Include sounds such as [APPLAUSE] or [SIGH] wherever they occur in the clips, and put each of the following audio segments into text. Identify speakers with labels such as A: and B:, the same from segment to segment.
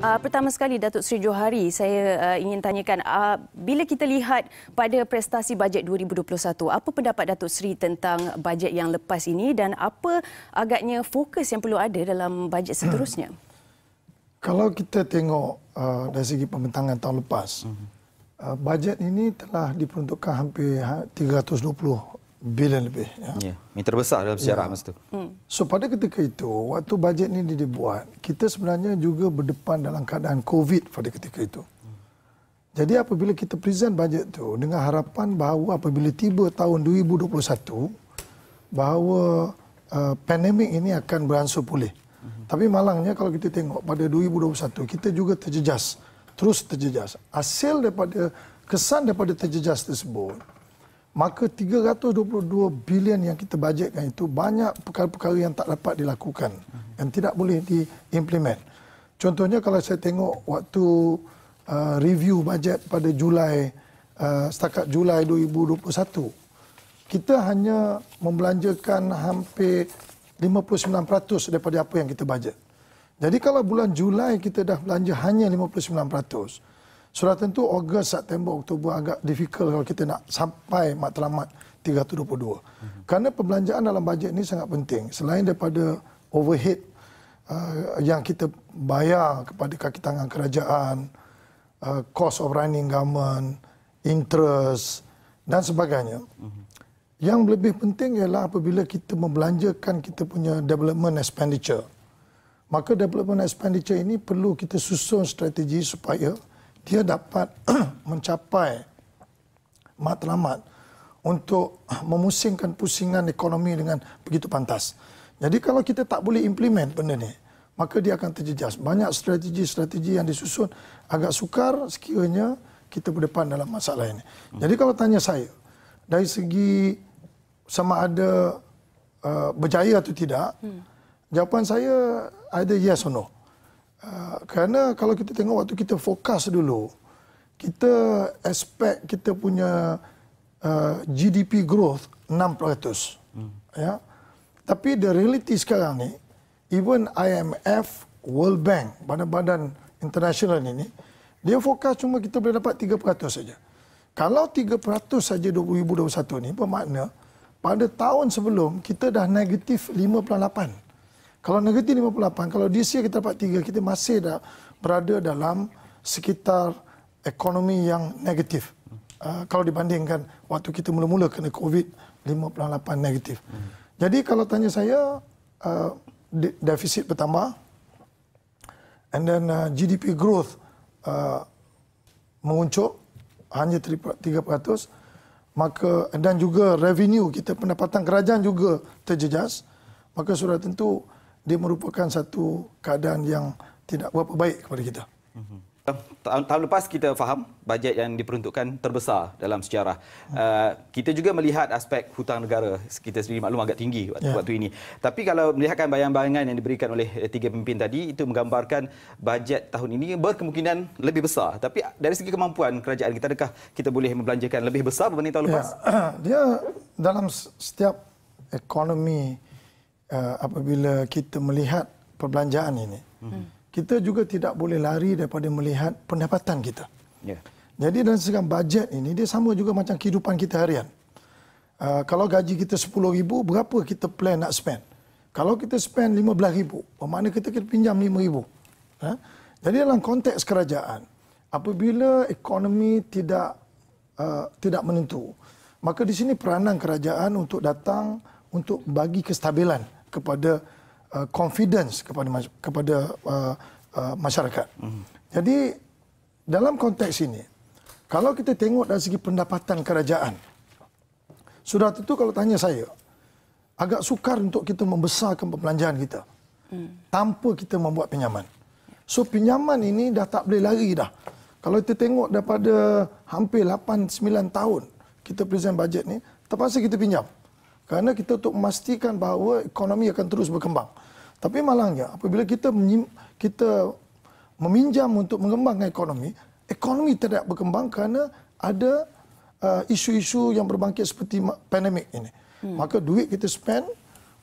A: Uh, pertama sekali Datuk Seri Johari, saya uh, ingin tanyakan uh, bila kita lihat pada prestasi bajet 2021, apa pendapat Datuk Seri tentang bajet yang lepas ini dan apa agaknya fokus yang perlu ada dalam bajet hmm. seterusnya?
B: Kalau kita tengok uh, dari segi pembentangan tahun lepas, hmm. uh, bajet ini telah diperuntukkan hampir 320 ha, uh, bilion lebih.
C: Ya. Ya, meter besar dalam sejarah ya. masa itu.
B: Hmm. So pada ketika itu, waktu bajet ini dibuat, kita sebenarnya juga berdepan dalam keadaan COVID pada ketika itu. Jadi apabila kita present bajet itu dengan harapan bahawa apabila tiba tahun 2021 bahawa uh, pandemik ini akan beransur pulih. Mm-hmm. Tapi malangnya kalau kita tengok pada 2021 kita juga terjejas, terus terjejas. Hasil daripada kesan daripada terjejas tersebut maka 322 bilion yang kita bajetkan itu banyak perkara-perkara yang tak dapat dilakukan yang tidak boleh diimplement. Contohnya kalau saya tengok waktu uh, review bajet pada Julai uh, setakat Julai 2021 kita hanya membelanjakan hampir 59% daripada apa yang kita bajet. Jadi kalau bulan Julai kita dah belanja hanya 59%. Sudah tentu Ogos, September, Oktober agak difficult kalau kita nak sampai matlamat 322. Uh-huh. Kerana perbelanjaan dalam bajet ini sangat penting. Selain daripada overhead uh, yang kita bayar kepada kaki tangan kerajaan, uh, cost of running government, interest dan sebagainya. Uh-huh. Yang lebih penting ialah apabila kita membelanjakan kita punya development expenditure. Maka development expenditure ini perlu kita susun strategi supaya dia dapat [CLEARS THROAT] mencapai matlamat untuk [CLEARS THROAT] memusingkan pusingan ekonomi dengan begitu pantas. Jadi kalau kita tak boleh implement benda ni, maka dia akan terjejas. Banyak strategi-strategi yang disusun agak sukar sekiranya kita berdepan dalam masalah ini. Jadi kalau tanya saya, dari segi sama ada uh, berjaya atau tidak, hmm. jawapan saya either yes or no. Hmm. Uh, kerana kalau kita tengok waktu kita fokus dulu, kita expect kita punya uh, ah, GDP growth 6%. Hmm. Ya. Tapi the reality sekarang ni, even IMF, World Bank, badan-badan international ini, dia fokus cuma kita boleh dapat 3% saja. Kalau 3% saja 2021 ni, bermakna pada tahun sebelum, kita dah negatif 58%. Kalau negatif 58, kalau di year kita dapat 3, kita masih dah berada dalam sekitar ekonomi yang negatif. Uh, kalau dibandingkan waktu kita mula-mula kena COVID-58 negatif. Hmm. Jadi kalau tanya saya, uh, de- defisit bertambah. And then uh, ah, GDP growth uh, menguncup hanya 3%. Maka, dan juga revenue kita, pendapatan kerajaan juga terjejas. Maka sudah tentu dia merupakan satu keadaan yang tidak berapa baik kepada kita. Mhm.
C: Tahun, tahun lepas kita faham bajet yang diperuntukkan terbesar dalam sejarah. Uh, kita juga melihat aspek hutang negara kita sendiri maklum agak tinggi waktu, yeah. waktu ini. Tapi kalau melihatkan bayang-bayangan yang diberikan oleh eh, tiga pemimpin tadi itu menggambarkan bajet tahun ini berkemungkinan lebih besar. Tapi ah, dari segi kemampuan kerajaan kita adakah kita boleh membelanjakan lebih besar berbanding tahun yeah. lepas?
B: [CLEARS THROAT] Dia dalam setiap ekonomi uh, apabila kita melihat perbelanjaan ini, hmm. kita juga tidak boleh lari daripada melihat pendapatan kita. Yeah. Jadi dalam segi bajet ini, dia sama juga macam kehidupan kita harian. Uh, kalau gaji kita RM10,000, berapa kita plan nak spend? Kalau kita spend RM15,000, bermakna kita kita pinjam RM5,000. Ha? Jadi dalam konteks kerajaan, apabila ekonomi tidak uh, tidak menentu, maka di sini peranan kerajaan untuk datang untuk bagi kestabilan kepada uh, confidence kepada kepada uh, uh, masyarakat. Hmm. Jadi dalam konteks ini, kalau kita tengok dari segi pendapatan kerajaan, sudah tentu kalau tanya saya, agak sukar untuk kita membesarkan perbelanjaan kita hmm. tanpa kita membuat pinjaman. So pinjaman ini dah tak boleh lari dah. Kalau kita tengok daripada hampir 8-9 tahun kita present budget ni, terpaksa kita pinjam. Hmm. Kerana kita untuk memastikan bahawa ekonomi akan terus berkembang. Tapi malangnya, apabila kita kita meminjam untuk mengembangkan ekonomi, ekonomi tidak berkembang kerana ada uh, isu-isu yang berbangkit seperti pandemik ini. Hmm. Maka duit kita spend,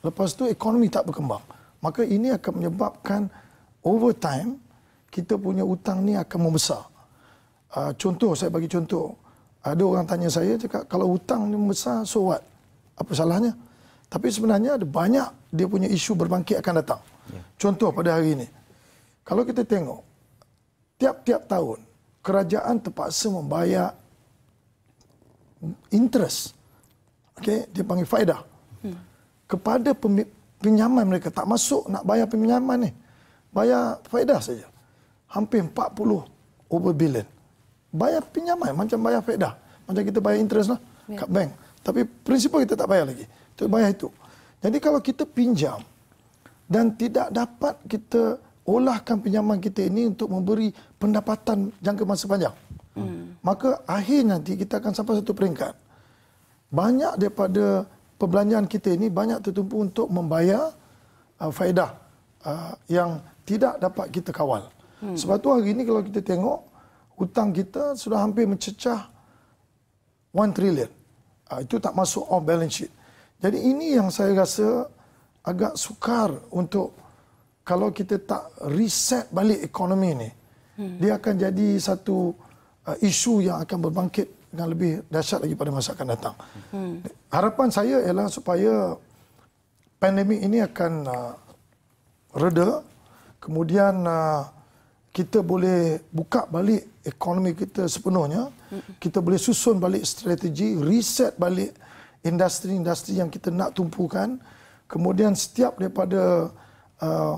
B: lepas tu ekonomi tak berkembang. Maka ini akan menyebabkan over time, kita punya hutang ni akan membesar. Uh, contoh, saya bagi contoh. Ada orang tanya saya, cakap, kalau hutang ni membesar, so what? apa salahnya. Tapi sebenarnya ada banyak dia punya isu berbangkit akan datang. Ya. Contoh pada hari ini. Kalau kita tengok, tiap-tiap tahun, kerajaan terpaksa membayar interest. Okay? Dia panggil faedah. Hmm. Kepada pinjaman mereka, tak masuk nak bayar pinjaman ni. Bayar faedah saja. Hampir 40 over billion. Bayar pinjaman, macam bayar faedah. Macam kita bayar interest lah, ya. kat bank. Tapi prinsipal kita tak bayar lagi. Itu bayar itu. Jadi kalau kita pinjam dan tidak dapat kita olahkan pinjaman kita ini untuk memberi pendapatan jangka masa panjang. Hmm. Maka akhir nanti kita akan sampai satu peringkat. Banyak daripada perbelanjaan kita ini banyak tertumpu untuk membayar uh, faedah uh, yang tidak dapat kita kawal. Hmm. Sebab tu hari ini kalau kita tengok hutang kita sudah hampir mencecah 1 trilion. Ah, itu tak masuk off balance sheet. Jadi ini yang saya rasa agak sukar untuk kalau kita tak reset balik ekonomi ini, Hmm. Dia akan jadi satu uh, isu yang akan berbangkit dengan lebih dahsyat lagi pada masa akan datang. Hmm. Harapan saya ialah supaya pandemik ini akan uh, reda kemudian uh, kita boleh buka balik ekonomi kita sepenuhnya. Kita boleh susun balik strategi, reset balik industri-industri yang kita nak tumpukan. Kemudian setiap daripada uh,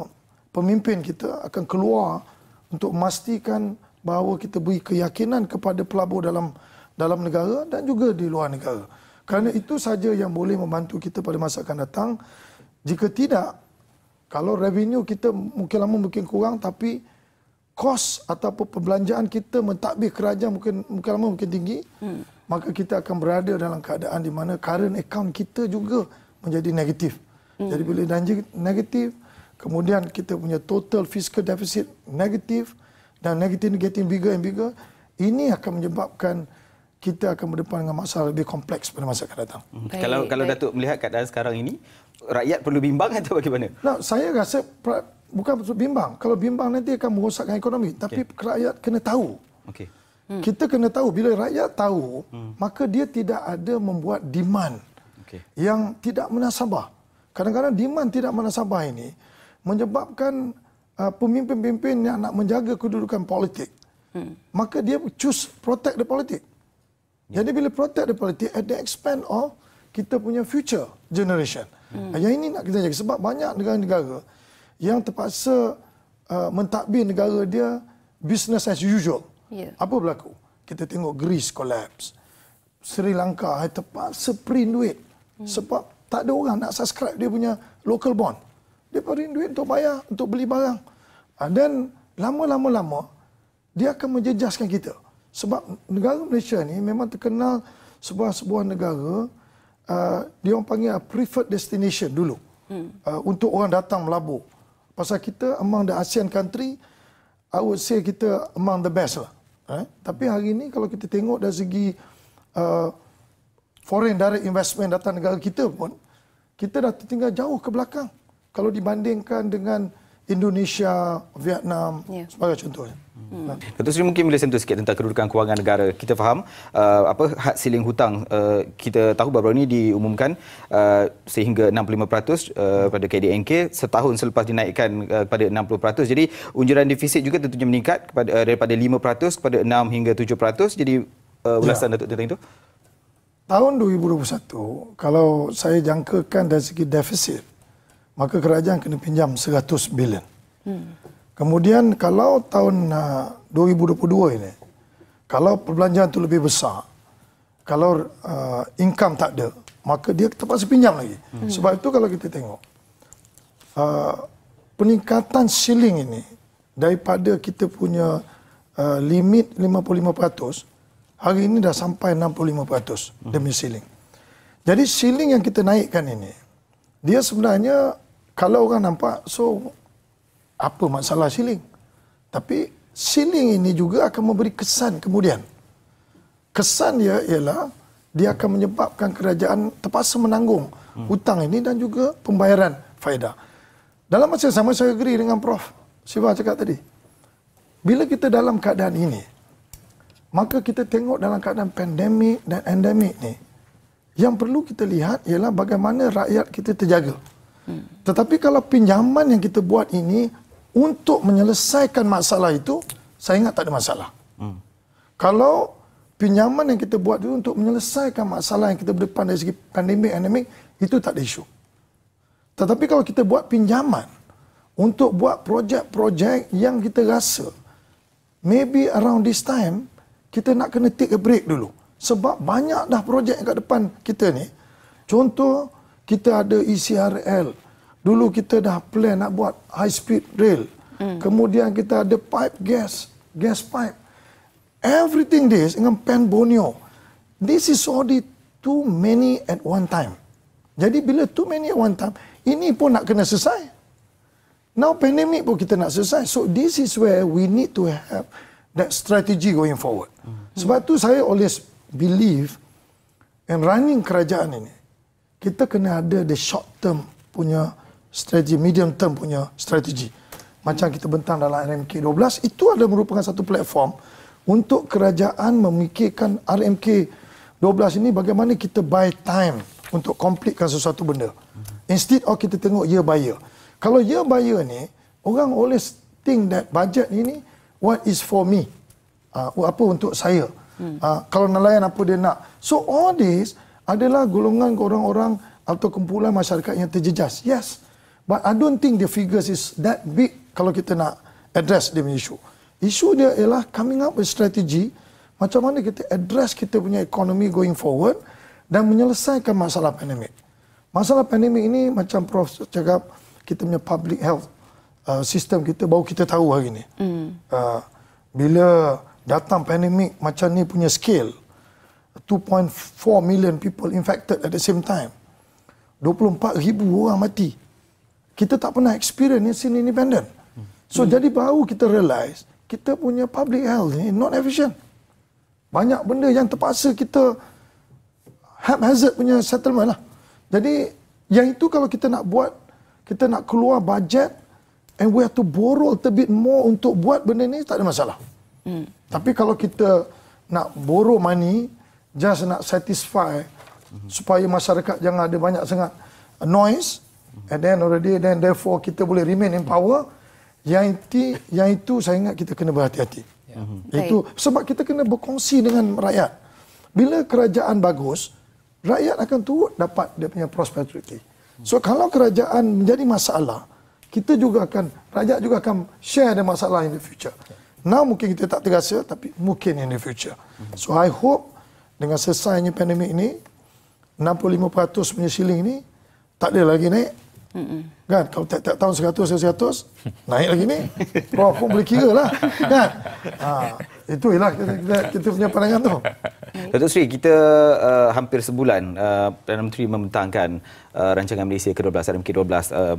B: pemimpin kita akan keluar untuk memastikan bahawa kita beri keyakinan kepada pelabur dalam dalam negara dan juga di luar negara. Kerana itu saja yang boleh membantu kita pada masa akan datang. Jika tidak, kalau revenue kita mungkin lama mungkin kurang tapi kos ataupun perbelanjaan kita mentadbir kerajaan mungkin mungkin lama mungkin tinggi hmm. maka kita akan berada dalam keadaan di mana current account kita juga menjadi negatif hmm. jadi bila danji negatif kemudian kita punya total fiscal deficit negatif dan negatif getting bigger and bigger ini akan menyebabkan kita akan berdepan dengan masalah lebih kompleks pada masa akan datang. Hmm. Baik, kalau
D: kalau
C: Datuk melihat keadaan sekarang ini, rakyat perlu bimbang atau bagaimana?
B: Nah, saya rasa pra, bukan untuk bimbang. Kalau bimbang nanti akan merosakkan ekonomi. Tapi okay. rakyat kena tahu. Okay. Hmm. Kita kena tahu. Bila rakyat tahu, hmm. maka dia tidak ada membuat demand okay. yang tidak menasabah. Kadang-kadang demand tidak menasabah ini menyebabkan uh, pemimpin-pemimpin yang nak menjaga kedudukan politik, hmm. maka dia choose protect the politik. Yeah. Jadi bila protect the politik, at the expense of kita punya future generation. Hmm. Yang ini nak kita jaga. Sebab banyak negara-negara yang terpaksa uh, mentadbir negara dia business as usual. Yeah. Apa berlaku? Kita tengok Greece collapse. Sri Lanka terpaksa print duit. Hmm. Sebab tak ada orang nak subscribe dia punya local bond. Dia print duit untuk bayar, untuk beli barang. Then ah, lama-lama-lama, dia akan menjejaskan kita. Sebab negara Malaysia ni memang terkenal sebuah-sebuah negara... Ah, dia orang panggil ah, preferred destination dulu uh, untuk orang datang melabur. Pasal kita among the ASEAN country, I would say kita among the best lah. Eh? Tapi hari ini kalau kita tengok dari segi uh, foreign direct investment datang negara kita pun, kita dah tertinggal jauh ke belakang. Kalau dibandingkan dengan Indonesia, Vietnam yeah. sebagai contohnya.
C: Hmm. Ha. Dato' Sri mungkin boleh sentuh sikit tentang kedudukan kewangan negara. Kita faham uh, apa had siling hutang uh, kita tahu baru-baru ini diumumkan uh, sehingga 65% uh, pada KDNK setahun selepas dinaikkan uh, kepada 60%. Jadi unjuran defisit juga tentunya meningkat kepada, uh, daripada 5% kepada 6 hingga 7%. Jadi uh, ulasan ya. Dato' tentang itu.
B: Tahun 2021 kalau saya jangkakan dari segi defisit maka kerajaan kena pinjam 100 bilion. Hmm. Kemudian kalau tahun ah, uh, 2022 ini, kalau perbelanjaan itu lebih besar, kalau uh, income tak ada, maka dia terpaksa pinjam lagi. Hmm. Sebab itu kalau kita tengok, uh, peningkatan ceiling ini daripada kita punya uh, limit 55%, hari ini dah sampai 65% demi ceiling. Jadi ceiling yang kita naikkan ini, dia sebenarnya kalau orang nampak so apa masalah siling tapi siling ini juga akan memberi kesan kemudian kesan dia ialah dia akan menyebabkan kerajaan terpaksa menanggung hmm. hutang ini dan juga pembayaran faedah dalam masa yang sama saya agree dengan prof Siva cakap tadi bila kita dalam keadaan ini maka kita tengok dalam keadaan pandemik dan endemik ni yang perlu kita lihat ialah bagaimana rakyat kita terjaga. Hmm. Tetapi kalau pinjaman yang kita buat ini untuk menyelesaikan masalah itu, saya ingat tak ada masalah. Hmm. Kalau pinjaman yang kita buat itu untuk menyelesaikan masalah yang kita berdepan dari segi pandemik, endemik, itu tak ada isu. Tetapi kalau kita buat pinjaman untuk buat projek-projek yang kita rasa maybe around this time, kita nak kena take a break dulu. Hmm. Sebab banyak dah projek kat depan kita ni. Contoh, kita ada ECRL. Dulu kita dah plan nak buat high speed rail. Hmm. Kemudian kita ada pipe gas, gas pipe. Everything this dengan pen Borneo. This is already too many at one time. Jadi bila too many at one time, ini pun nak kena selesai. Now pandemic pun kita nak selesai. So this is where we need to have that strategy going forward. Hmm. Sebab tu saya always believe in running kerajaan ini, kita kena ada the short term punya strategi, medium term punya strategi. Macam kita bentang dalam RMK 12, itu ada merupakan satu platform untuk kerajaan memikirkan RMK 12 ini bagaimana kita buy time untuk komplitkan sesuatu benda. Mhm. Instead of kita tengok year by year. Kalau year by year ni, orang always think that budget ini what is for me. Uh, apa untuk saya. Hmm. Uh, kalau nelayan apa dia nak. So all this adalah golongan orang-orang atau kumpulan masyarakat yang terjejas. Yes. But I don't think the figures is that big kalau kita nak address dia punya isu. Isu dia ialah coming up with strategy macam mana kita address kita punya ekonomi going forward dan menyelesaikan masalah pandemik. Masalah pandemik ini macam Prof cakap kita punya public health uh, sistem kita baru kita tahu hari ini. Hmm. Uh, bila datang pandemik macam ni punya scale 2.4 million people infected at the same time 24 ribu orang mati kita tak pernah experience ni sini independent so hmm. jadi baru kita realize kita punya public health ni not efficient banyak benda yang terpaksa kita hazard punya settlement lah jadi yang itu kalau kita nak buat kita nak keluar budget and we have to borrow a bit more untuk buat benda ni tak ada masalah hmm. Tapi kalau kita nak borrow money, just nak satisfy mm-hmm. supaya masyarakat jangan ada banyak sangat noise mm-hmm. and then already then therefore kita boleh remain in power, yang itu, yang itu saya ingat kita kena berhati-hati.
D: Yeah. Mhm. Itu
B: okay. sebab kita kena berkongsi dengan rakyat. Bila kerajaan bagus, rakyat akan turut dapat dia punya prosperity. So kalau kerajaan menjadi masalah, kita juga akan rakyat juga akan share ada masalah in the future. Okay. Now mungkin kita tak terasa tapi mungkin in the future. So I hope dengan selesainya pandemik ini 65% punya siling ni tak ada lagi naik. Mm-mm. Kan? Kalau tak-tak tahun 100 100 naik lagi ni. Bro, aku boleh kira lah. Kan? Ha, itu ialah kita, kita, kita, punya pandangan tu.
C: Datuk Sri, kita uh, hampir sebulan uh, Perdana Menteri membentangkan uh, Rancangan Malaysia ke-12, RMK-12. Uh,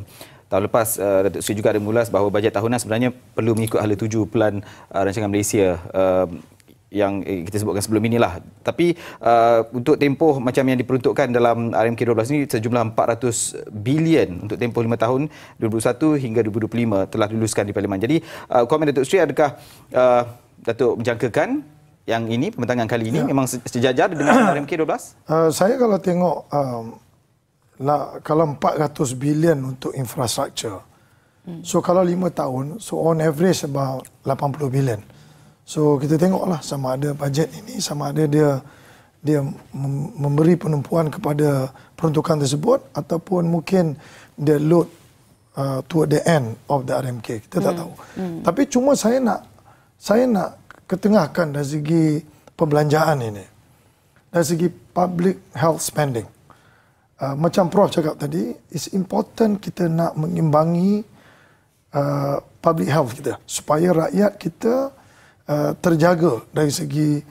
C: tahun lepas uh, Datuk Sri juga ada mengulas bahawa bajet tahunan sebenarnya perlu mengikut hala tuju pelan uh, rancangan Malaysia uh, yang kita sebutkan sebelum inilah. Tapi uh, untuk tempoh macam yang diperuntukkan dalam RMK 12 ini sejumlah 400 bilion untuk tempoh 5 tahun 2021 hingga 2025 telah diluluskan di parlimen. Jadi uh, komen Datuk Sri adakah uh, Datuk menjangkakan yang ini pembentangan kali ini ya. memang sejajar dengan RMK 12?
B: Uh, saya kalau tengok um lah, kalau 400 bilion untuk infrastruktur. Hmm. So kalau 5 tahun, so on average about 80 bilion. So kita tengoklah sama ada bajet ini sama ada dia dia memberi penumpuan kepada peruntukan tersebut ataupun mungkin dia load uh, toward the end of the RMK. Kita hmm. tak tahu. Hmm. Tapi cuma saya nak saya nak ketengahkan dari segi perbelanjaan ini. Dari segi public health spending. Hmm uh, macam Prof cakap tadi, it's important kita nak mengimbangi uh, public health kita supaya rakyat kita uh, terjaga dari segi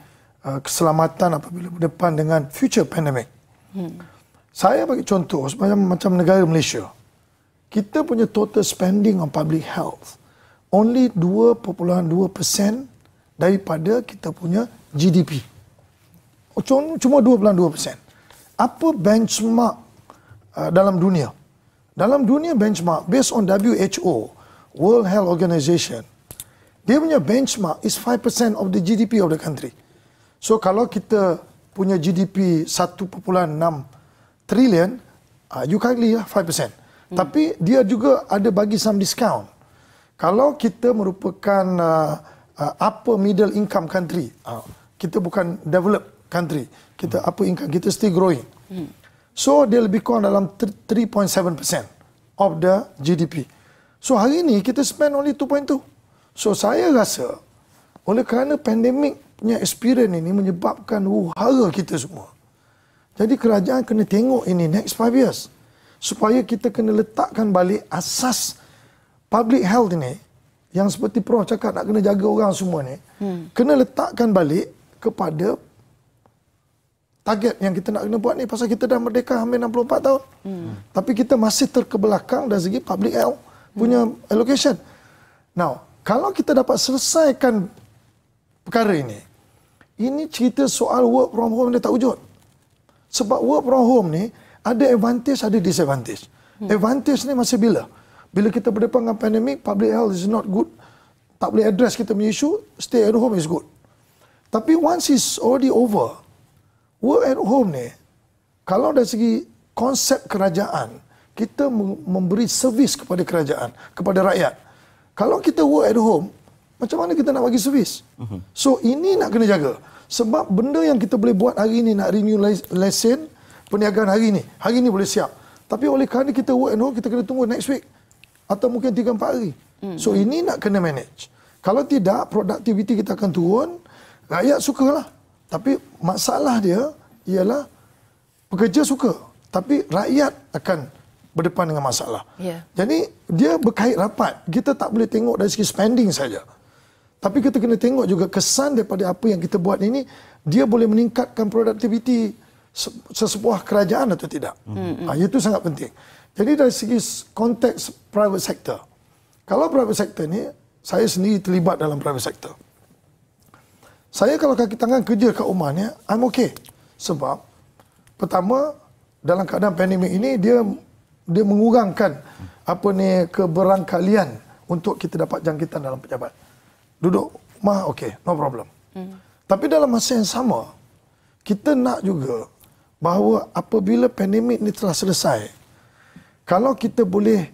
B: uh, keselamatan apabila berdepan dengan future pandemic. Hmm. Saya bagi contoh macam macam negara Malaysia. Kita punya total spending on public health only 2.2% daripada kita punya GDP. Oh, cuma 2.2% apa benchmark uh, dalam dunia? Dalam dunia benchmark based on WHO, World Health Organization, dia punya benchmark is 5% of the GDP of the country. So kalau kita punya GDP 1.6 trillion, uh, you kindly lah 5%. Hmm. Tapi dia juga ada bagi some discount. Kalau kita merupakan uh, uh, upper middle income country, uh, kita bukan develop country. Kita hmm. apa income kita still growing. Hmm. So dia lebih kurang dalam 3.7% of the GDP. So hari ini kita spend only 2.2. So saya rasa oleh kerana pandemik punya experience ini menyebabkan huru-hara kita semua. Jadi kerajaan kena tengok ini next 5 years supaya kita kena letakkan balik asas public health ini yang seperti Prof cakap nak kena jaga orang semua ni hmm. kena letakkan balik kepada target yang kita nak kena buat ni pasal kita dah merdeka hampir 64 tahun. Hmm. Tapi kita masih terkebelakang dari segi public health punya hmm. allocation. Now, kalau kita dapat selesaikan perkara ini, ini cerita soal work from home ni tak wujud. Sebab work from home ni ada advantage, ada disadvantage. Hmm. Advantage ni masih bila? Bila kita berdepan dengan pandemik, public health is not good. Tak boleh address kita punya isu, stay at home is good. Tapi once it's already over, work at home ni kalau dari segi konsep kerajaan kita memberi servis kepada kerajaan kepada rakyat kalau kita work at home macam mana kita nak bagi servis mhm. so ini nak kena jaga sebab benda yang kita boleh buat hari ini nak renew lesen perniagaan hari ini hari ini boleh siap tapi oleh kerana kita work at home kita kena tunggu next week atau mungkin 3 4 hari mhm. so ini nak kena manage kalau tidak produktiviti kita akan turun rakyat sukalah tapi masalah dia ialah pekerja suka tapi rakyat akan berdepan dengan masalah. Yeah. Jadi dia berkait rapat. Kita tak boleh tengok dari segi spending saja. Tapi kita kena tengok juga kesan daripada apa yang kita buat ini dia boleh meningkatkan produktiviti sesebuah kerajaan atau tidak. Mm-hmm. Ha, itu sangat penting. Jadi dari segi konteks private sector. Kalau private sector ini saya sendiri terlibat dalam private sector. Saya kalau kaki tangan kerja kat Oman ya, I'm okay. Sebab pertama dalam keadaan pandemik ini dia dia mengurangkan apa ni keberangkalian untuk kita dapat jangkitan dalam pejabat. Duduk rumah okay, no problem. Hmm. Tapi dalam masa yang sama kita nak juga bahawa apabila pandemik ini telah selesai kalau kita boleh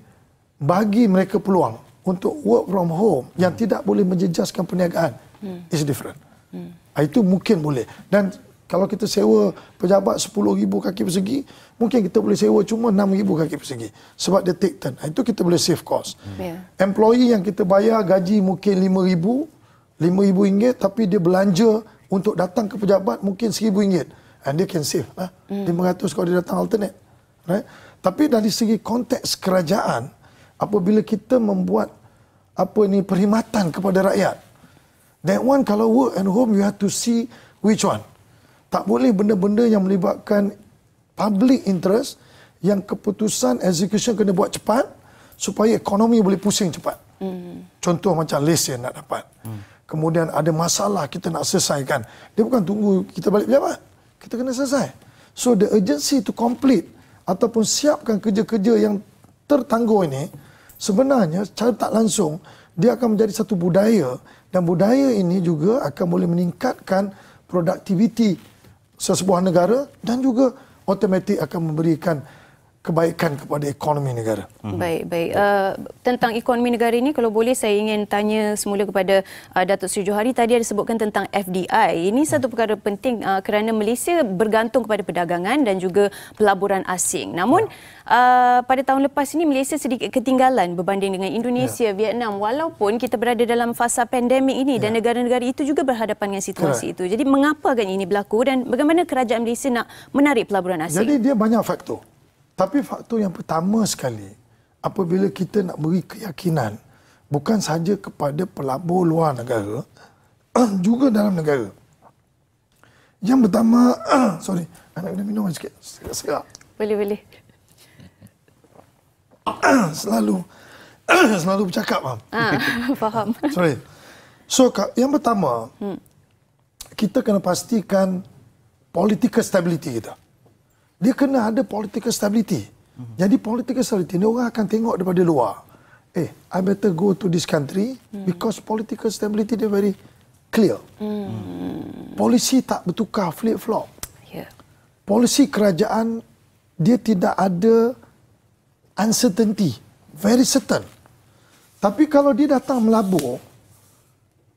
B: bagi mereka peluang untuk work from home yang hmm. tidak boleh menjejaskan perniagaan hmm. is different. Hmm. Itu mungkin boleh. Dan kalau kita sewa pejabat 10,000 kaki persegi, mungkin kita boleh sewa cuma 6,000 kaki persegi. Sebab dia take turn. Ah, itu kita boleh save cost. Hmm. Yeah. Employee yang kita bayar gaji mungkin 5,000, 5,000 ringgit tapi dia belanja untuk datang ke pejabat mungkin 1,000 ringgit. And ah, dia can save. Hmm. 500 kalau dia datang alternate. Right? Tapi dari segi konteks kerajaan, apabila kita membuat apa ni perkhidmatan kepada rakyat, That one kalau work and home you have to see which one. Tak boleh benda-benda yang melibatkan public interest yang keputusan execution kena buat cepat supaya ekonomi boleh pusing cepat. Mm. Contoh macam lesen nak dapat. Mm. Kemudian ada masalah kita nak selesaikan. Dia bukan tunggu kita balik pejabat. Kita kena selesai. So the urgency to complete ataupun siapkan kerja-kerja yang tertangguh ini sebenarnya secara tak langsung dia akan menjadi satu budaya dan budaya ini juga akan boleh meningkatkan produktiviti sesebuah negara dan juga otomatik akan memberikan kebaikan kepada ekonomi negara. Mhm. Baik,
A: baik. Uh, tentang ekonomi negara ini kalau boleh saya ingin tanya semula kepada uh, Datuk Seri Johari tadi ada sebutkan tentang FDI. Ini hmm. satu perkara penting uh, kerana Malaysia bergantung kepada perdagangan dan juga pelaburan asing. Namun ya. uh, pada tahun lepas ini Malaysia sedikit ketinggalan berbanding dengan Indonesia, ya. Vietnam walaupun kita berada dalam fasa pandemik ini ya. dan negara-negara itu juga berhadapan dengan situasi Correct. itu. Jadi mengapa agaknya ini berlaku dan bagaimana kerajaan Malaysia nak menarik pelaburan asing? Jadi
B: dia banyak faktor. Tapi faktor yang pertama sekali, apabila kita nak beri keyakinan, bukan saja kepada pelabur luar negara, [CLEARS THROAT] juga dalam negara. Yang pertama, [CLEARS THROAT] sorry, anak kena minum sikit, segar-segar. Boleh, boleh. [CLEARS THROAT] selalu, selalu bercakap, faham? Ah, [LAUGHS] faham. [LAUGHS] Sorry. So, yang pertama, hmm. kita kena pastikan political stability kita. Hmm dia kena ada political stability. hmm Jadi political stability ni orang akan tengok daripada luar. Eh, I better go to this country mm. because political stability dia very clear. Mm. Polisi tak bertukar flip-flop. Yeah. Polisi kerajaan dia tidak ada uncertainty. Very certain. Tapi kalau dia datang melabur,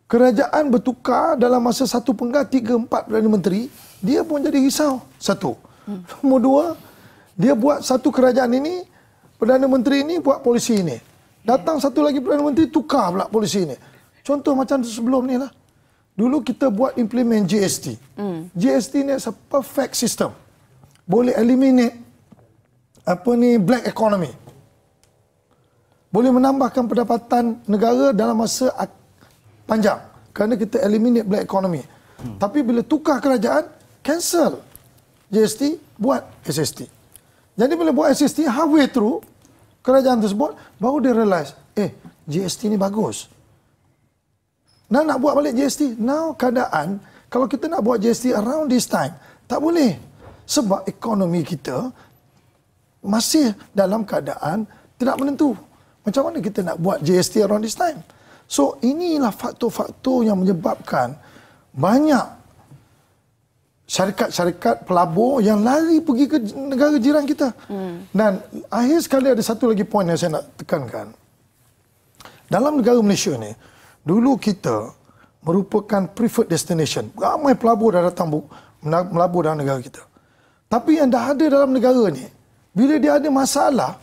B: kerajaan bertukar dalam masa satu penggal, tiga, empat Perdana Menteri, dia pun jadi risau. Satu. Hmm. Nombor dua, dia buat satu kerajaan ini, Perdana Menteri ini buat polisi ini. Datang yeah. satu lagi Perdana Menteri, tukar pula polisi ini. Contoh macam sebelum ni lah. Dulu kita buat implement GST. Hmm. GST ni is perfect system. Boleh eliminate apa ni black economy. Boleh menambahkan pendapatan negara dalam masa panjang. Kerana kita eliminate black economy. Hmm. Tapi bila tukar kerajaan, cancel. Hmm. GST buat SST. Jadi bila buat SST halfway through kerajaan tersebut baru dia realise eh GST ni bagus. Nah nak buat balik GST. Now keadaan kalau kita nak buat GST around this time tak boleh sebab ekonomi kita masih dalam keadaan tidak menentu. Macam mana kita nak buat GST around this time? So inilah faktor-faktor yang menyebabkan banyak syarikat-syarikat pelabur yang lari pergi ke negara jiran kita. Hmm. Dan akhir sekali ada satu lagi poin yang saya nak tekankan. Dalam negara Malaysia ni, dulu kita merupakan preferred destination. Ramai pelabur dah datang melabur dalam negara kita. Tapi yang dah ada dalam negara ni, bila dia ada masalah,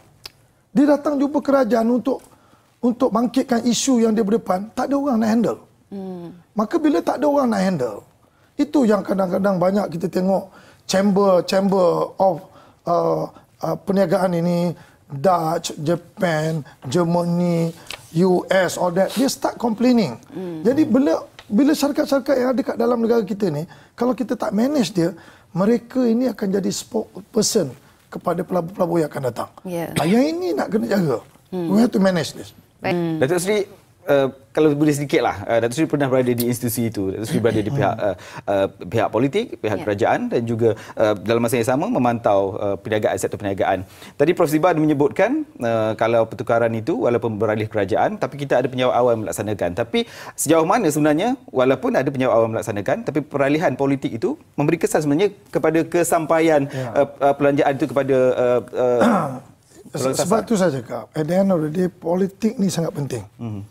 B: dia datang jumpa kerajaan untuk untuk bangkitkan isu yang dia berdepan, tak ada orang nak handle. Hmm. Maka bila tak ada orang nak handle, itu yang kadang-kadang banyak kita tengok chamber chamber of uh, uh, perniagaan ini Dutch, Japan, Germany, US, or that dia start complaining. Mm. Jadi bila bila syarikat-syarikat yang ada kat dalam negara kita ni, kalau kita tak manage dia, mereka ini akan jadi spokesperson kepada pelabur-pelabur yang akan datang. Yeah. Ya. Yang ini nak kena jaga. Mm. We have to manage this. Mm. Datuk Seri,
C: Eh, kalau boleh sedikit lah, uh, Datuk Seri pernah berada di institusi itu. Datuk Seri berada di pihak uh, uh, pihak politik, pihak yeah. kerajaan dan juga uh, dalam masa yang sama memantau uh, perniagaan sektor perniagaan. Tadi Prof. Zibar menyebutkan uh, kalau pertukaran itu walaupun beralih kerajaan tapi kita ada penjawat awam melaksanakan. Tapi sejauh mana sebenarnya walaupun ada penjawat awam melaksanakan tapi peralihan politik itu memberi kesan sebenarnya kepada kesampaian yeah. Ya. uh, uh, perlanjaan itu kepada... Uh, uh,
B: [COUGHS] Sebab tu saja, Kak. At the end of the day, politik ni sangat penting. Mm-hmm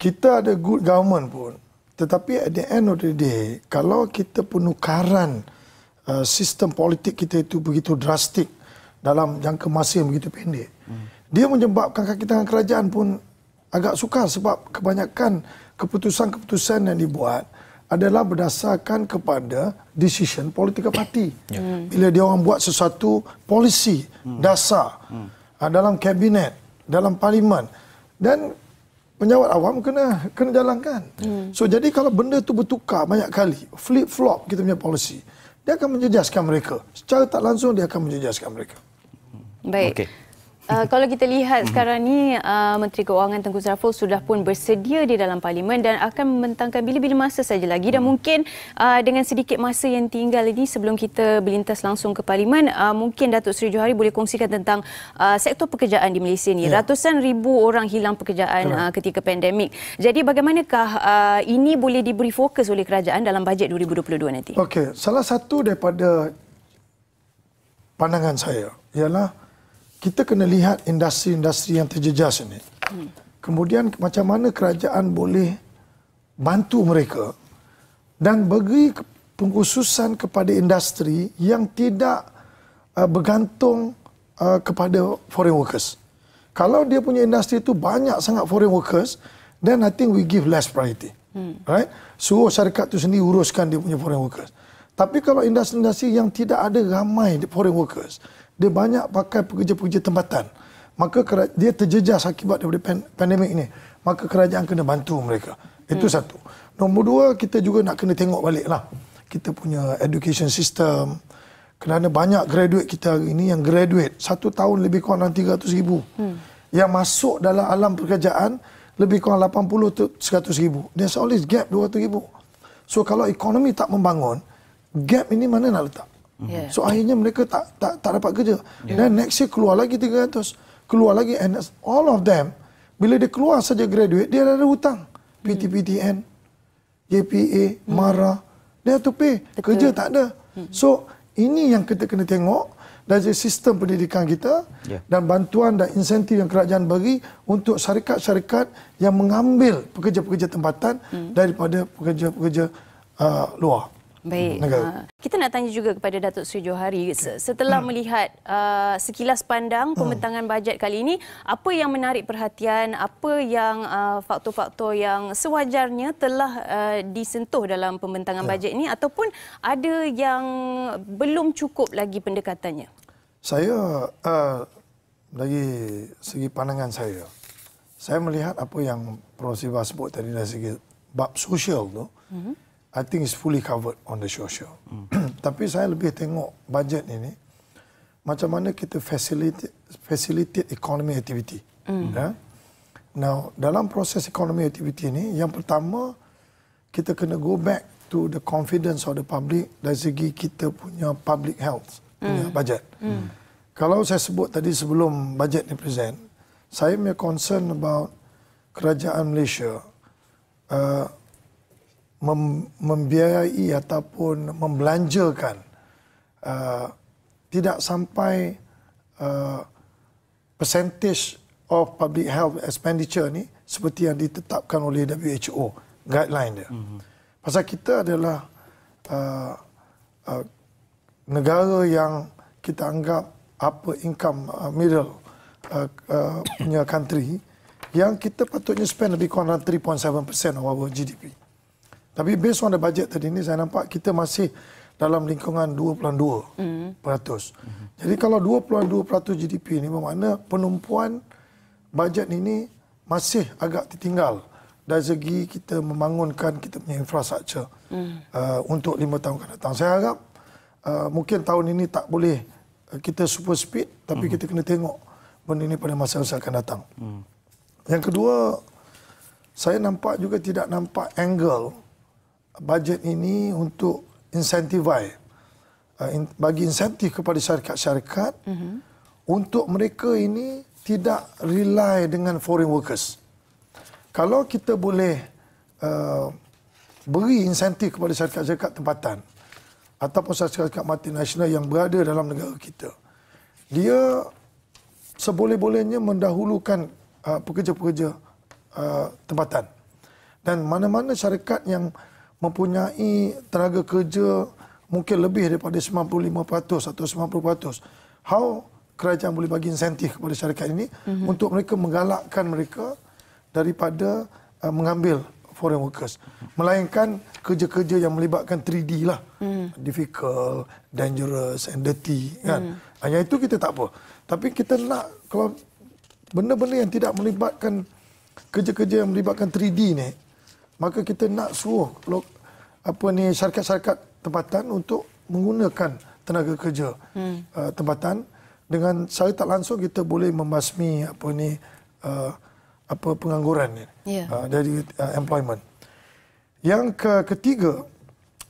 B: kita ada good government pun tetapi at the end of the day kalau kita penukaran uh, sistem politik kita itu begitu drastik dalam jangka masa yang begitu pendek hmm. dia menyebabkan kaki tangan kerajaan pun agak sukar sebab kebanyakan keputusan-keputusan yang dibuat adalah berdasarkan kepada decision political party. Ya. Hmm. Bila dia orang buat sesuatu polisi hmm. dasar hmm. Uh, dalam kabinet, dalam parlimen dan menjawat awam kena kena jalankan. Hmm. So jadi kalau benda tu bertukar banyak kali, flip flop kita punya polisi dia akan menjejaskan mereka. Secara tak langsung dia akan menjejaskan mereka.
A: Baik. Okay. Uh, [LAUGHS] kalau kita lihat mhm. sekarang ni uh, Menteri Keuangan Tengku Zafrul sudah pun bersedia di dalam parlimen dan akan membentangkan bila-bila masa saja lagi dan hmm. mungkin uh, dengan sedikit masa yang tinggal ini sebelum kita berlintas langsung ke parlimen uh, mungkin Datuk Seri Johari boleh kongsikan tentang uh, sektor pekerjaan di Malaysia ni ya. ratusan ribu orang hilang pekerjaan uh, ketika pandemik. Jadi bagaimanakah uh, ini boleh diberi fokus oleh kerajaan dalam bajet 2022 nanti?
B: Okey, salah satu daripada pandangan saya ialah kita kena lihat industri-industri yang terjejas ini. Hmm. Kemudian macam mana kerajaan boleh bantu mereka dan bagi pengkhususan kepada industri yang tidak uh, bergantung uh, kepada foreign workers. Kalau dia punya industri itu banyak sangat foreign workers, then I think we give less priority. Hmm. Right? Suruh syarikat itu sendiri uruskan dia punya foreign workers. Tapi kalau industri-industri yang tidak ada ramai foreign workers, dia banyak pakai pekerja-pekerja tempatan. Maka dia terjejas akibat daripada pandemik ini. Maka kerajaan kena bantu mereka. Itu hmm. satu. Nombor dua, kita juga nak kena tengok balik lah. Kita punya education system. Kerana banyak graduate kita hari ini yang graduate. Satu tahun lebih kurang dalam 300 ribu. Hmm. Yang masuk dalam alam pekerjaan lebih kurang 80 tu 100 ribu. There's always gap 200 ribu. So kalau ekonomi tak membangun, gap ini mana nak letak? Mhm. So akhirnya mereka tak tak tak dapat kerja. Yeah. Ya. next year keluar lagi 300, keluar lagi and all of them bila dia keluar saja graduate dia ada hutang. Hmm. PTPTN, JPA, hmm. MARA, dia to pay. Betul. Kerja tak ada. Hmm. So ini yang kita kena tengok dari sistem pendidikan kita yeah. dan bantuan dan insentif yang kerajaan bagi untuk syarikat-syarikat yang mengambil pekerja-pekerja tempatan hmm. daripada pekerja-pekerja uh, luar. Baik. Uh,
A: kita nak tanya juga kepada Datuk Sri Johari setelah hmm. melihat uh, sekilas pandang pembentangan hmm. bajet kali ini, apa yang menarik perhatian, apa yang uh, faktor-faktor yang sewajarnya telah uh, disentuh dalam pembentangan ya. bajet ini ataupun ada yang belum cukup lagi pendekatannya?
B: Saya uh, dari segi pandangan saya, saya melihat apa yang Prof. Sibah sebut tadi dari segi bab sosial tu. hmm I think is fully covered on the social. Mm. [CLEARS THROAT] Tapi saya lebih tengok budget ini macam mana kita facilitate facilitate economy activity. Mm. Yeah? Now, dalam proses economy activity ini, yang pertama kita kena go back to the confidence of the public dari segi kita punya public health mm. punya hmm. budget. Mm. Kalau saya sebut tadi sebelum budget ni present, saya punya concern about kerajaan Malaysia uh, mem- membiayai ataupun membelanjakan uh, tidak sampai uh, percentage of public health expenditure ni seperti yang ditetapkan oleh WHO guideline dia. Mm-hmm. Pasal kita adalah uh, uh, negara yang kita anggap apa income uh, middle uh, uh, punya country yang kita patutnya spend lebih kurang 3.7% of our GDP. Mm-hmm. Tapi based on the budget tadi ni saya nampak kita masih dalam lingkungan 2.2%. Mm. Peratus. Mm. Jadi kalau 2.2% GDP ni bermakna penumpuan bajet ini masih agak tertinggal dari segi kita membangunkan kita punya infrastruktur mm. uh, untuk 5 tahun akan datang. Saya harap uh, mungkin tahun ini tak boleh uh, kita super speed tapi mm. kita kena tengok benda ini pada masa-masa akan datang. Mm. Yang kedua saya nampak juga tidak nampak angle bajet ini untuk insentivai uh, bagi insentif kepada syarikat-syarikat mm-hmm. untuk mereka ini tidak rely dengan foreign workers. Kalau kita boleh uh, beri insentif kepada syarikat-syarikat tempatan ataupun syarikat-syarikat multinasional yang berada dalam negara kita, dia seboleh-bolehnya mendahulukan uh, pekerja-pekerja uh, tempatan. Dan mana-mana syarikat yang mempunyai tenaga kerja mungkin lebih daripada 95% atau 90%. How kerajaan boleh bagi insentif kepada syarikat ini mm-hmm. untuk mereka menggalakkan mereka daripada uh, mengambil foreign workers. Melainkan kerja-kerja yang melibatkan 3D lah. Mm. Difficult, dangerous and dirty kan. Mm. Hanya itu kita tak apa. Tapi kita nak kalau benda-benda yang tidak melibatkan kerja-kerja yang melibatkan 3D ni maka kita nak suruh log, apa ni syarikat-syarikat tempatan untuk menggunakan tenaga kerja hmm. uh, tempatan dengan secara tak langsung kita boleh membasmi apa ni uh, apa pengangguran ni yeah. uh, dari uh, employment yang ke- ketiga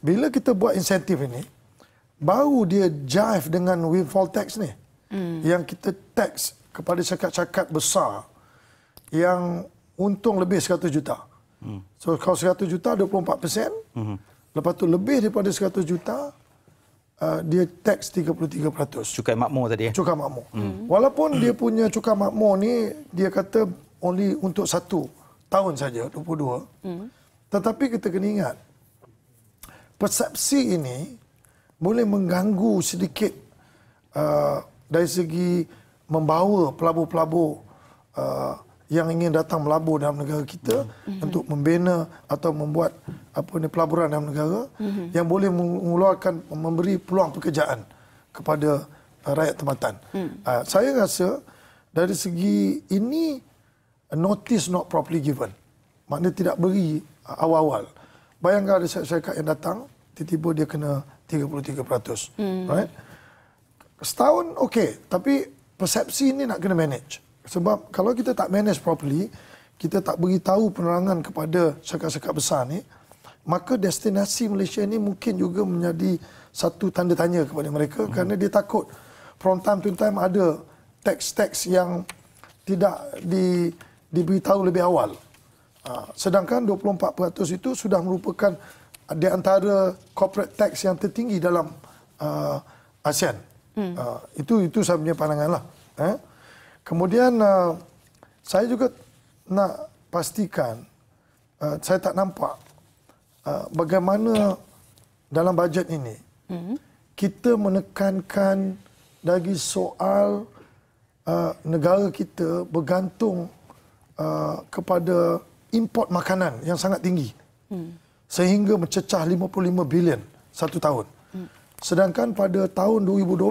B: bila kita buat insentif ini baru dia jive dengan windfall tax ni hmm. yang kita tax kepada syarikat-syarikat besar yang untung lebih 100 juta hmm. Hmm. So kalau 100 juta 24%. Mm -hmm. Lepas tu lebih daripada 100 juta uh, dia tax 33%. Cukai makmur tadi ya. Cukai makmur. Mm. Walaupun mm. dia punya cukai makmur ni dia kata only untuk satu tahun saja 22. Mm. Tetapi kita kena ingat persepsi ini boleh mengganggu sedikit uh, dari segi membawa pelabur-pelabur uh, yang ingin datang melabur dalam negara kita mm-hmm. untuk hmm. membina atau membuat apa ni pelaburan dalam negara mm-hmm. yang boleh mengeluarkan memberi peluang pekerjaan kepada uh, rakyat tempatan. Mm. Uh, saya rasa dari segi ini a notice not properly given. Maknanya tidak beri uh, awal-awal. Bayangkan ada syarikat yang datang tiba-tiba dia kena 33%. Mm. Right? Setahun okey, tapi persepsi ini nak kena manage. Sebab kalau kita tak manage properly, kita tak beritahu penerangan kepada syarikat-syarikat besar ni, maka destinasi Malaysia ni mungkin juga menjadi satu tanda tanya kepada mereka hmm. kerana dia takut from time to time ada teks-teks yang tidak di, diberitahu lebih awal. Ha, sedangkan 24% itu sudah merupakan di antara corporate tax yang tertinggi dalam uh, ASEAN. Hmm. Uh, itu itu saya punya pandangan lah. Eh? Kemudian uh, saya juga nak pastikan uh, saya tak nampak uh, bagaimana dalam bajet ini hmm kita menekankan dari soal uh, negara kita bergantung uh, kepada import makanan yang sangat tinggi mm. sehingga mencecah 55 bilion satu tahun. Hmm. Sedangkan pada tahun 2012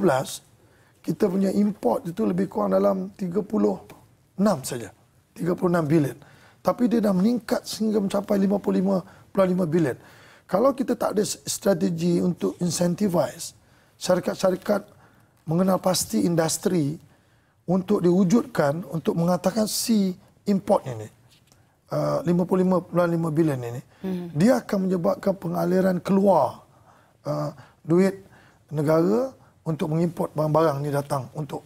B: kita punya import itu lebih kurang dalam 36 saja. 36 bilion. Tapi dia dah meningkat sehingga mencapai 55.5 bilion. Kalau kita tak ada strategi untuk incentivize syarikat-syarikat mengenal pasti industri untuk diwujudkan untuk mengatakan si import ini 55.5 uh, bilion ini hmm. dia akan menyebabkan pengaliran keluar uh, duit negara untuk mengimport barang-barang ni datang untuk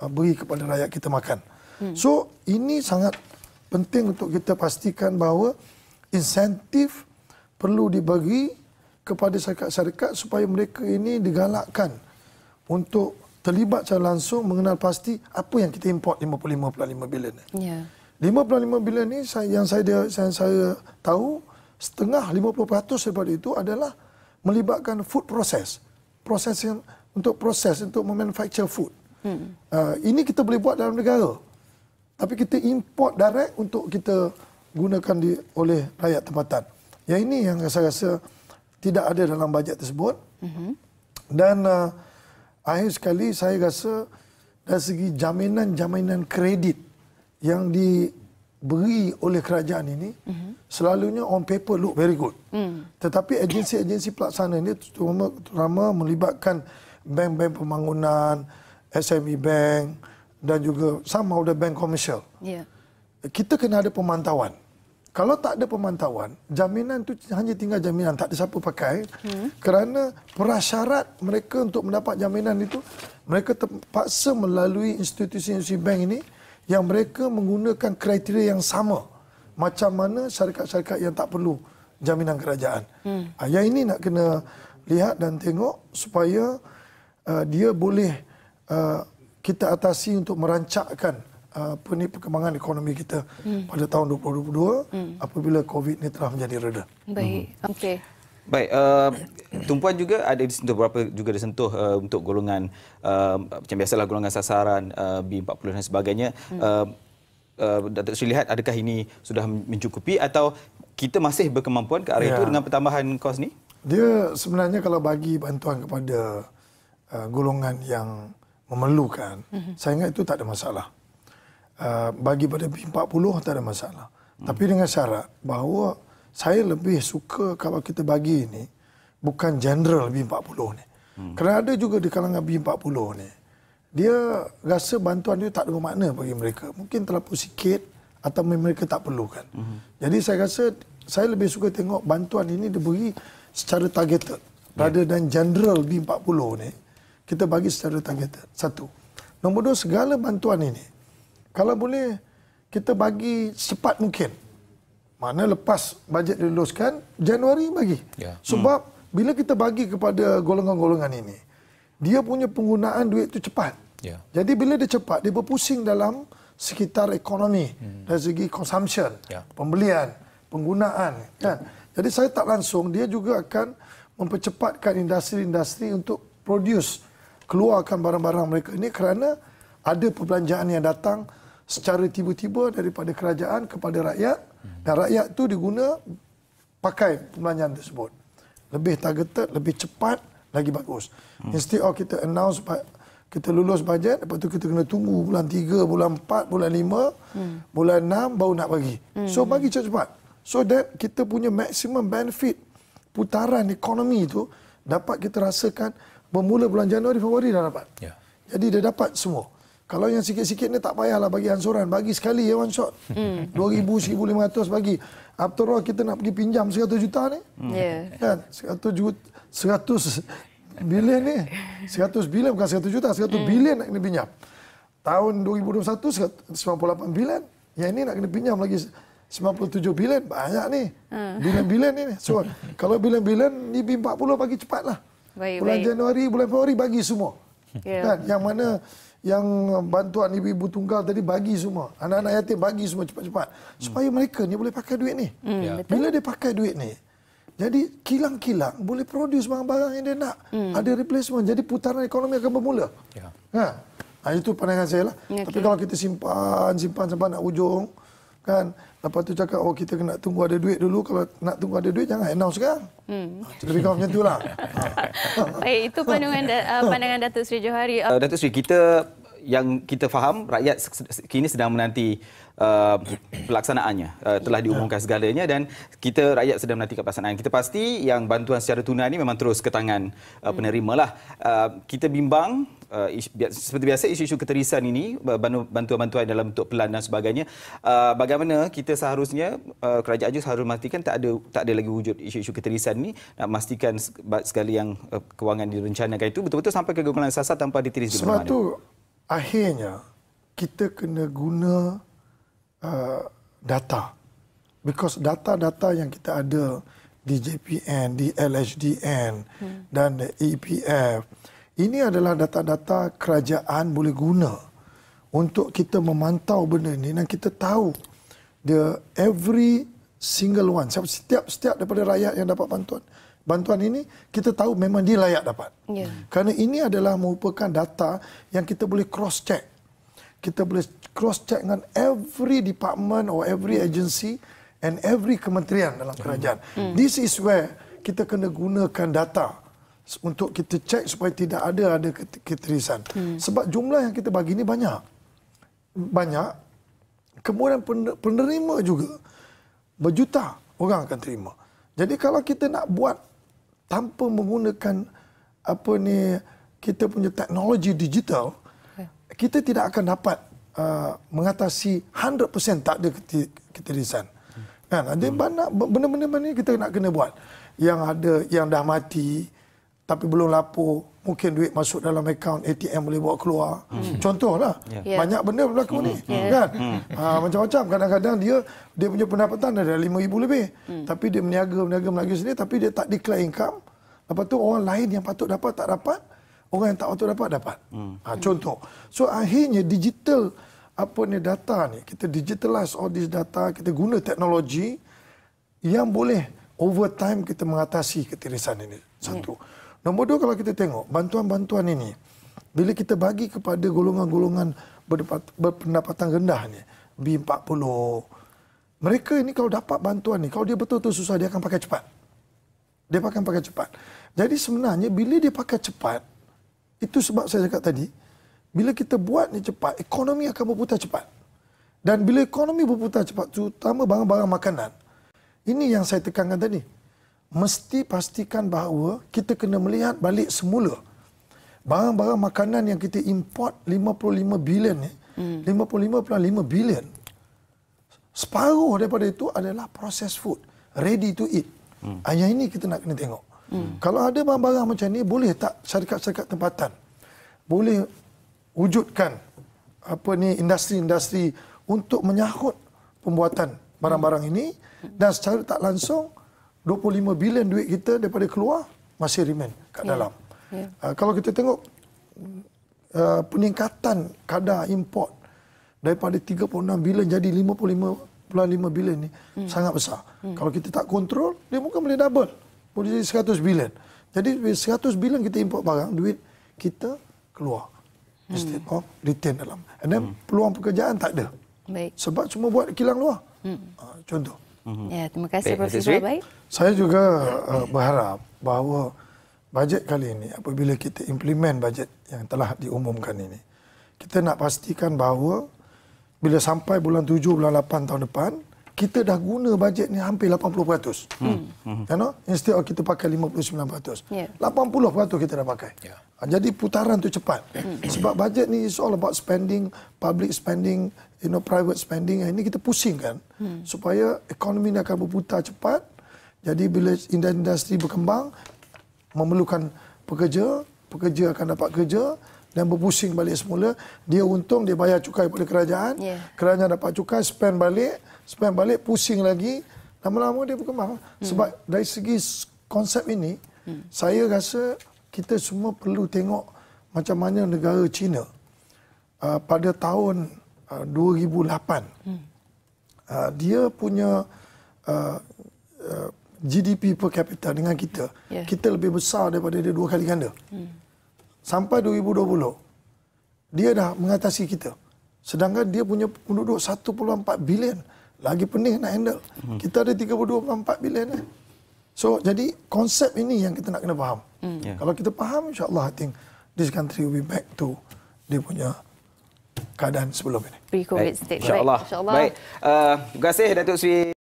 B: uh, beri kepada rakyat kita makan. Hmm. So ini sangat penting untuk kita pastikan bahawa insentif perlu diberi kepada syarikat-syarikat supaya mereka ini digalakkan untuk terlibat secara langsung mengenal pasti apa yang kita import 55.5 bilion ni. Yeah. 55 bilion ni yang saya dia yang saya tahu setengah 50% daripada itu adalah melibatkan food process. Processing untuk proses untuk manufacture food. Hmm. Uh, ini kita boleh buat dalam negara. Tapi kita import direct untuk kita gunakan di oleh rakyat tempatan. Ya ini yang saya rasa tidak ada dalam bajet tersebut. Hmm. Dan uh, akhir sekali saya rasa dari segi jaminan-jaminan kredit yang di beri oleh kerajaan ini mm-hmm. selalunya on paper look very good. Mm. Tetapi agensi-agensi pelaksana ini terutama, terutama melibatkan bank-bank pembangunan, SME bank dan juga sama ada bank komersial. Yeah. Kita kena ada pemantauan. Kalau tak ada pemantauan, jaminan itu hanya tinggal jaminan, tak ada siapa pakai. Hmm. Kerana prasyarat mereka untuk mendapat jaminan itu, mereka terpaksa melalui institusi-institusi bank ini yang mereka menggunakan kriteria yang sama. Macam mana syarikat-syarikat yang tak perlu jaminan kerajaan. Hmm. Ah, yang ini nak kena lihat dan tengok supaya uh, dia boleh uh, kita atasi untuk merancakkan uh, apa ni perkembangan ekonomi kita hmm. pada tahun 2022 hmm. apabila COVID ni telah menjadi reda. Baik,
A: hmm. okey.
C: Baik, uh, tumpuan juga ada disentuh berapa juga disentuh uh, untuk golongan uh, macam biasalah golongan sasaran uh, B40 dan sebagainya. Hmm. Uh, uh, Datuk Sri lihat adakah ini sudah mencukupi atau kita masih berkemampuan ke arah ya. itu dengan pertambahan kos ni?
B: Dia sebenarnya kalau bagi bantuan kepada uh, golongan yang memerlukan, mm-hmm. saya ingat itu tak ada masalah. Uh, bagi pada B40 tak ada masalah. Mm. Tapi dengan syarat bahawa saya lebih suka kalau kita bagi ini bukan general B40 ni. Mm. Kerana ada juga di kalangan B40 ni, dia rasa bantuan itu tak ada makna bagi mereka. Mungkin terlalu sikit atau mereka tak perlukan. Mm. Jadi saya rasa saya lebih suka tengok bantuan ini diberi secara targeted. Yeah. Rather ya. than general B40 ni, kita bagi secara targeted. Satu. Nombor dua, segala bantuan ini. Kalau boleh, kita bagi cepat mungkin. Mana lepas bajet diluluskan, Januari bagi.
D: Ya. Sebab
B: hmm. bila kita bagi kepada golongan-golongan ini, dia punya penggunaan duit itu cepat. Ya. Jadi bila dia cepat, dia berpusing dalam sekitar ekonomi. Hmm. Dari segi consumption, ya. pembelian, penggunaan. Kan? Jadi saya tak langsung, dia juga akan mempercepatkan industri-industri untuk produce keluarkan barang-barang mereka ini kerana ada perbelanjaan yang datang secara tiba-tiba daripada kerajaan kepada rakyat dan rakyat tu diguna pakai perbelanjaan tersebut. Lebih targeted, lebih cepat, lagi bagus. Hmm. Instead of kita announce kita lulus bajet, lepas tu kita kena tunggu bulan 3, bulan 4, bulan 5, hmm. bulan 6 baru nak bagi. Hmm. So bagi cepat-cepat. So that kita punya maximum benefit putaran ekonomi itu dapat kita rasakan bermula bulan Januari Februari dah dapat. Ya. Jadi dia dapat semua. Kalau yang sikit-sikit ni tak payahlah bagi ansuran, bagi sekali ya one shot. Hmm. 2000 1500 bagi. After all kita nak pergi pinjam 100 juta ni. Hmm. Ya. Yeah. Kan 100 juta 100 bilion ni. 100 bilion bukan 100 juta, 100 hmm. bilion nak kena pinjam. Tahun 2021 98 bilion. Ya ini nak kena pinjam lagi 97 bilion banyak ni.
D: Hmm. Bilion-bilion
B: ni. So kalau bilion-bilion ni 40 bagi cepatlah
D: baik, bulan baik. Januari,
B: bulan Februari bagi semua. Yeah. Kan? Yang mana yang bantuan ibu-ibu tunggal tadi bagi semua. Anak-anak yatim bagi semua cepat-cepat. Hmm. Supaya mereka ni boleh pakai duit ni. Mm, Bila dia pakai duit ni, jadi kilang-kilang boleh produce barang-barang yang dia nak. Mm. Ada replacement. Jadi putaran ekonomi akan bermula. Yeah. Ha? Ha, itu pandangan saya lah. Okay. Tapi kalau kita simpan, simpan, simpan nak ujung. Kan? Lepas tu cakap, oh kita nak tunggu ada duit dulu. Kalau nak tunggu ada duit, jangan announce sekarang. Hmm. Lebih kurang macam itulah.
A: [LAUGHS] Baik, itu pandangan, uh, pandangan Datuk Seri Johari. Uh,
B: Datuk Seri, kita yang kita faham,
C: rakyat kini sedang menanti Uh, pelaksanaannya uh, telah diumumkan segalanya dan kita rakyat sedang menanti pelaksanaan. Kita pasti yang bantuan secara tunai ini memang terus ke tangan uh, penerima lah. Uh, kita bimbang uh, isu, seperti biasa isu-isu keterisan ini uh, bantuan-bantuan dalam bentuk pelan dan sebagainya. Uh, bagaimana kita seharusnya uh, kerajaan juga harus memastikan tak ada tak ada lagi wujud isu-isu keterisan ini nak memastikan segala yang uh, kewangan direncanakan itu betul-betul sampai ke golongan sasaran, tanpa ditiris di mana-mana.
B: akhirnya kita kena guna uh, data. Because data-data yang kita ada di JPN, di LHDN hmm. dan di EPF, ini adalah data-data kerajaan boleh guna untuk kita memantau benda ini dan kita tahu the every single one setiap setiap daripada rakyat yang dapat bantuan bantuan ini kita tahu memang dia layak dapat yeah. kerana ini adalah merupakan data yang kita boleh cross check kita boleh cross check dengan every department or every agency and every kementerian dalam kerajaan. Hmm. hmm. This is where kita kena gunakan data untuk kita check supaya tidak ada ada keterisan. Hmm. Sebab jumlah yang kita bagi ni banyak. Banyak. Kemudian penerima juga berjuta orang akan terima. Jadi kalau kita nak buat tanpa menggunakan apa ni kita punya teknologi digital, hmm kita tidak akan dapat uh, mengatasi 100% tak ada ketirisan. Hmm. Kan? Ada hmm. banyak benda-benda ni kita nak kena buat. Yang ada yang dah mati tapi belum lapor, mungkin duit masuk dalam akaun ATM boleh bawa keluar. Hmm. Contohlah. Yeah. Banyak ya. benda berlaku hmm. ni. Hmm. Ya. Kan? Hmm. Ah, macam-macam kadang-kadang dia dia punya pendapatan ada 5000 lebih. Hmm. Tapi dia berniaga, berniaga, berniaga sini tapi dia tak declare income. Lepas tu orang lain yang patut dapat tak dapat orang yang tak patut dapat dapat. Hmm. Ha, contoh. So akhirnya digital apa ni data ni kita digitalize all this data kita guna teknologi yang boleh over time kita mengatasi ketirisan ini satu. Hmm. Nombor dua kalau kita tengok bantuan-bantuan ini bila kita bagi kepada golongan-golongan berpendapatan rendah ni B40 mereka ini kalau dapat bantuan ni kalau dia betul-betul susah dia akan pakai cepat. Dia akan pakai cepat. Jadi sebenarnya bila dia pakai cepat itu sebab saya cakap tadi, bila kita buat ni cepat, ekonomi akan berputar cepat. Dan bila ekonomi berputar cepat, terutama barang-barang makanan. Ini yang saya tekankan tadi. Mesti pastikan bahawa kita kena melihat balik semula. Barang-barang makanan yang kita import 55 bilion ni, hmm. 55.5 bilion, separuh daripada itu adalah processed food, ready to eat. Hmm. Ah, yang ini kita nak kena tengok. Kalau ada barang-barang macam ni boleh tak syarikat-syarikat tempatan boleh wujudkan apa ni industri-industri untuk menyahut pembuatan barang-barang ini dan secara tak langsung 25 bilion duit kita daripada keluar masih remain kat ya. dalam. Yeah. Ya. Yeah. Uh, kalau kita tengok uh, peningkatan kadar import daripada 36 bilion jadi 55 5 bilion ni hmm. sangat besar. Hmm. Kalau kita tak kontrol, dia mungkin boleh double boleh jadi 100 bilion. Jadi 100 bilion kita import barang, duit kita keluar. Hmm. Instead of retain dalam. And then hmm. peluang pekerjaan tak ada. Baik. Sebab cuma buat kilang luar. Hmm. Uh, contoh. Hmm. hmm. Ya, terima kasih Prof. Baik. Saya juga uh, berharap bahawa bajet kali ini apabila kita implement bajet yang telah diumumkan ini, kita nak pastikan bahawa bila sampai bulan 7, bulan 8 tahun depan, kita dah guna bajet ni hampir 80%. Hmm. hmm. hmm. You ya, know? Instead of kita pakai 59%. Yeah. 80% kita dah pakai. Yeah. Ha, jadi putaran tu cepat. Hmm. [COUGHS] Sebab bajet ni is all about spending, public spending, you know, private spending. Ini kita pusing kan. Hmm. Supaya ekonomi ni akan berputar cepat. Jadi bila industri berkembang, memerlukan pekerja, pekerja akan dapat kerja, dan berpusing balik semula. Dia untung, dia bayar cukai kepada kerajaan. Yeah. Kerajaan dapat cukai, spend balik. Spend balik, pusing lagi. Lama-lama dia berkembang. Hmm. Sebab dari segi konsep ini, hmm. saya rasa kita semua perlu tengok macam mana negara China uh, pada tahun uh, 2008. Hmm. Uh, dia punya uh, uh, GDP per capita dengan kita. Yeah. Kita lebih besar daripada dia dua kali ganda. Hmm sampai 2020 dia dah mengatasi kita sedangkan dia punya penduduk 1.4 bilion lagi pening nak handle hmm. kita ada 32.4 bilion eh so jadi konsep ini yang kita nak kena faham hmm. yeah. kalau kita faham insyaallah i think this country will be back to dia punya keadaan sebelum ini
D: pre covid state insyaallah insyaallah baik, baik. Uh, terima kasih datuk sri